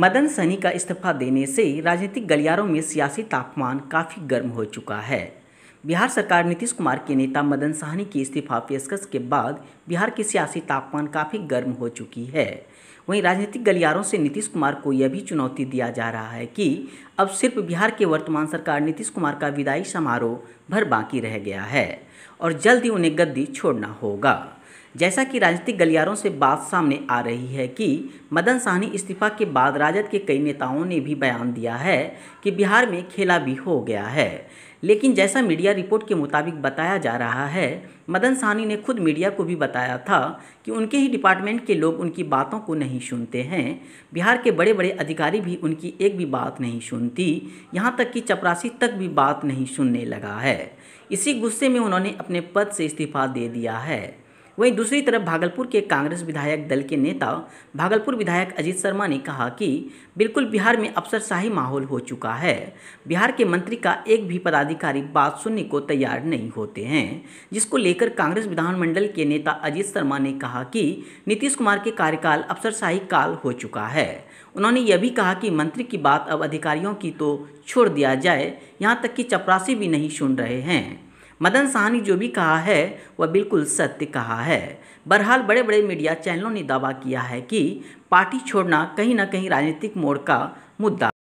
मदन सनी का इस्तीफा देने से राजनीतिक गलियारों में सियासी तापमान काफ़ी गर्म हो चुका है बिहार सरकार नीतीश कुमार के नेता मदन सहनी की इस्तीफा पेशकश के बाद बिहार की सियासी तापमान काफ़ी गर्म हो चुकी है वहीं राजनीतिक गलियारों से नीतीश कुमार को यह भी चुनौती दिया जा रहा है कि अब सिर्फ बिहार के वर्तमान सरकार नीतीश कुमार का विदाई समारोह भर बाकी रह गया है और जल्द ही उन्हें गद्दी छोड़ना होगा जैसा कि राजनीतिक गलियारों से बात सामने आ रही है कि मदन साहनी इस्तीफा के बाद राजद के कई नेताओं ने भी बयान दिया है कि बिहार में खेला भी हो गया है लेकिन जैसा मीडिया रिपोर्ट के मुताबिक बताया जा रहा है मदन साहनी ने खुद मीडिया को भी बताया था कि उनके ही डिपार्टमेंट के लोग उनकी बातों को नहीं सुनते हैं बिहार के बड़े बड़े अधिकारी भी उनकी एक भी बात नहीं सुनती यहाँ तक कि चपरासी तक भी बात नहीं सुनने लगा है इसी गुस्से में उन्होंने अपने पद से इस्तीफा दे दिया है वहीं दूसरी तरफ भागलपुर के कांग्रेस विधायक दल के नेता भागलपुर विधायक अजीत शर्मा ने कहा कि बिल्कुल बिहार में अफसरशाही माहौल हो चुका है बिहार के मंत्री का एक भी पदाधिकारी बात सुनने को तैयार नहीं होते हैं जिसको लेकर कांग्रेस विधानमंडल के नेता अजीत शर्मा ने कहा कि नीतीश कुमार के कार्यकाल अफसरशाही काल हो चुका है उन्होंने यह भी कहा कि मंत्री की बात अब अधिकारियों की तो छोड़ दिया जाए यहाँ तक कि चपरासी भी नहीं सुन रहे हैं मदन साह जो भी कहा है वह बिल्कुल सत्य कहा है बहरहाल बड़े बड़े मीडिया चैनलों ने दावा किया है कि पार्टी छोड़ना कहीं ना कहीं राजनीतिक मोड़ का मुद्दा